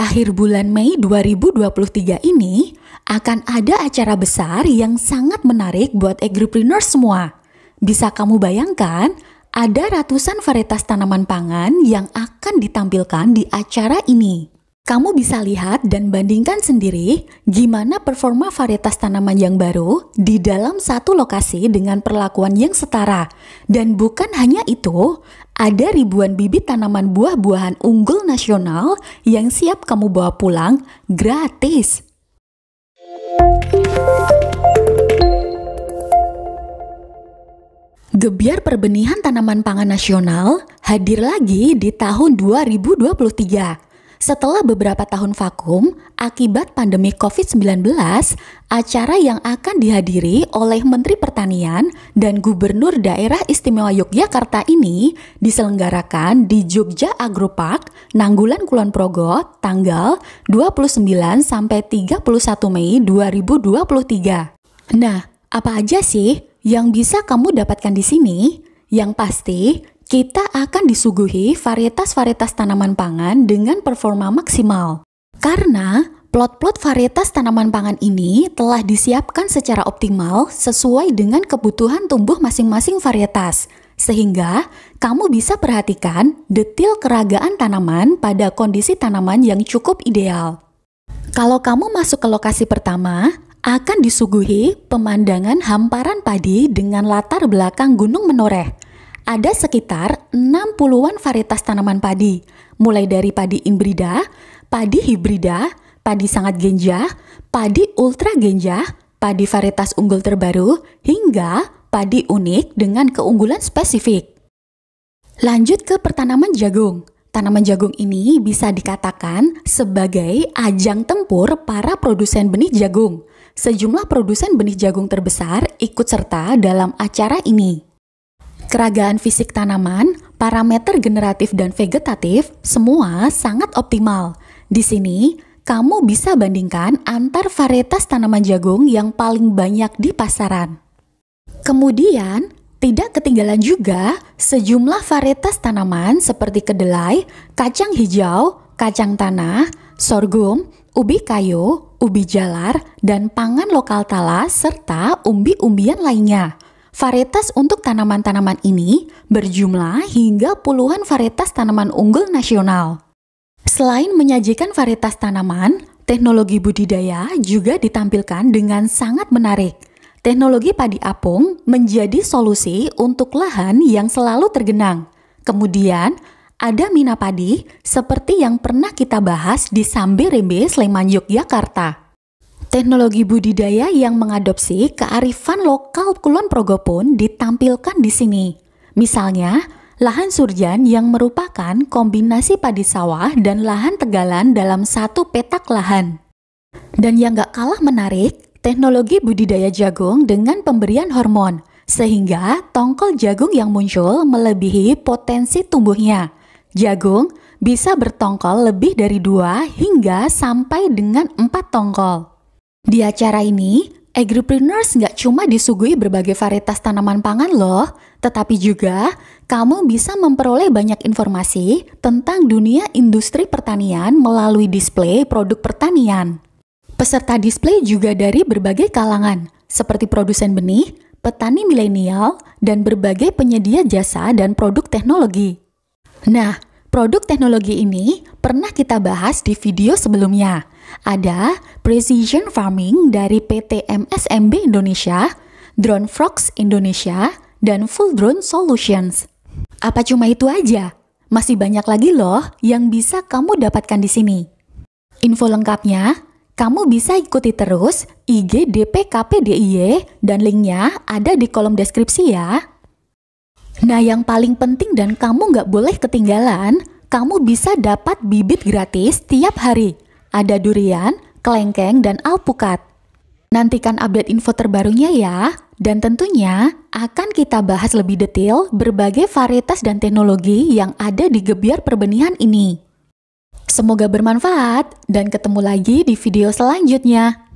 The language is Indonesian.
akhir bulan Mei 2023 ini akan ada acara besar yang sangat menarik buat agripreneur semua. Bisa kamu bayangkan, ada ratusan varietas tanaman pangan yang akan ditampilkan di acara ini. Kamu bisa lihat dan bandingkan sendiri gimana performa varietas tanaman yang baru di dalam satu lokasi dengan perlakuan yang setara. Dan bukan hanya itu, ada ribuan bibit tanaman buah-buahan unggul nasional yang siap kamu bawa pulang gratis. Gebiar perbenihan tanaman pangan nasional hadir lagi di tahun 2023 setelah beberapa tahun vakum akibat pandemi COVID-19, acara yang akan dihadiri oleh Menteri Pertanian dan Gubernur Daerah Istimewa Yogyakarta ini diselenggarakan di Jogja Agropark, Nanggulan Kulon Progo, tanggal 29 sampai 31 Mei 2023. Nah, apa aja sih yang bisa kamu dapatkan di sini? Yang pasti, kita akan disuguhi varietas-varietas tanaman pangan dengan performa maksimal. Karena plot-plot varietas tanaman pangan ini telah disiapkan secara optimal sesuai dengan kebutuhan tumbuh masing-masing varietas, sehingga kamu bisa perhatikan detil keragaan tanaman pada kondisi tanaman yang cukup ideal. Kalau kamu masuk ke lokasi pertama, akan disuguhi pemandangan hamparan padi dengan latar belakang Gunung Menoreh – ada sekitar 60-an varietas tanaman padi, mulai dari padi imbrida, padi hibrida, padi sangat genjah, padi ultra genjah, padi varietas unggul terbaru, hingga padi unik dengan keunggulan spesifik. Lanjut ke pertanaman jagung. Tanaman jagung ini bisa dikatakan sebagai ajang tempur para produsen benih jagung. Sejumlah produsen benih jagung terbesar ikut serta dalam acara ini keragaan fisik tanaman, parameter generatif dan vegetatif semua sangat optimal. Di sini, kamu bisa bandingkan antar varietas tanaman jagung yang paling banyak di pasaran. Kemudian, tidak ketinggalan juga sejumlah varietas tanaman seperti kedelai, kacang hijau, kacang tanah, sorghum, ubi kayu, ubi jalar, dan pangan lokal talas serta umbi-umbian lainnya. Varietas untuk tanaman-tanaman ini berjumlah hingga puluhan varietas tanaman unggul nasional. Selain menyajikan varietas tanaman, teknologi budidaya juga ditampilkan dengan sangat menarik. Teknologi padi apung menjadi solusi untuk lahan yang selalu tergenang. Kemudian, ada mina padi seperti yang pernah kita bahas di Sambi Rembe, Sleman, Yogyakarta. Teknologi budidaya yang mengadopsi kearifan lokal Kulon Progo pun ditampilkan di sini. Misalnya, lahan surjan yang merupakan kombinasi padi sawah dan lahan tegalan dalam satu petak lahan. Dan yang gak kalah menarik, teknologi budidaya jagung dengan pemberian hormon, sehingga tongkol jagung yang muncul melebihi potensi tumbuhnya. Jagung bisa bertongkol lebih dari dua hingga sampai dengan empat tongkol. Di acara ini, agripreneurs nggak cuma disuguhi berbagai varietas tanaman pangan loh, tetapi juga kamu bisa memperoleh banyak informasi tentang dunia industri pertanian melalui display produk pertanian. Peserta display juga dari berbagai kalangan, seperti produsen benih, petani milenial, dan berbagai penyedia jasa dan produk teknologi. Nah, produk teknologi ini pernah kita bahas di video sebelumnya – ada Precision Farming dari PT MSMB Indonesia, Drone Frogs Indonesia, dan Full Drone Solutions. Apa cuma itu aja? Masih banyak lagi loh yang bisa kamu dapatkan di sini. Info lengkapnya, kamu bisa ikuti terus IG DPKPDIY dan linknya ada di kolom deskripsi ya. Nah yang paling penting dan kamu nggak boleh ketinggalan, kamu bisa dapat bibit gratis tiap hari ada durian, kelengkeng, dan alpukat. Nantikan update info terbarunya ya, dan tentunya akan kita bahas lebih detail berbagai varietas dan teknologi yang ada di gebiar perbenihan ini. Semoga bermanfaat, dan ketemu lagi di video selanjutnya.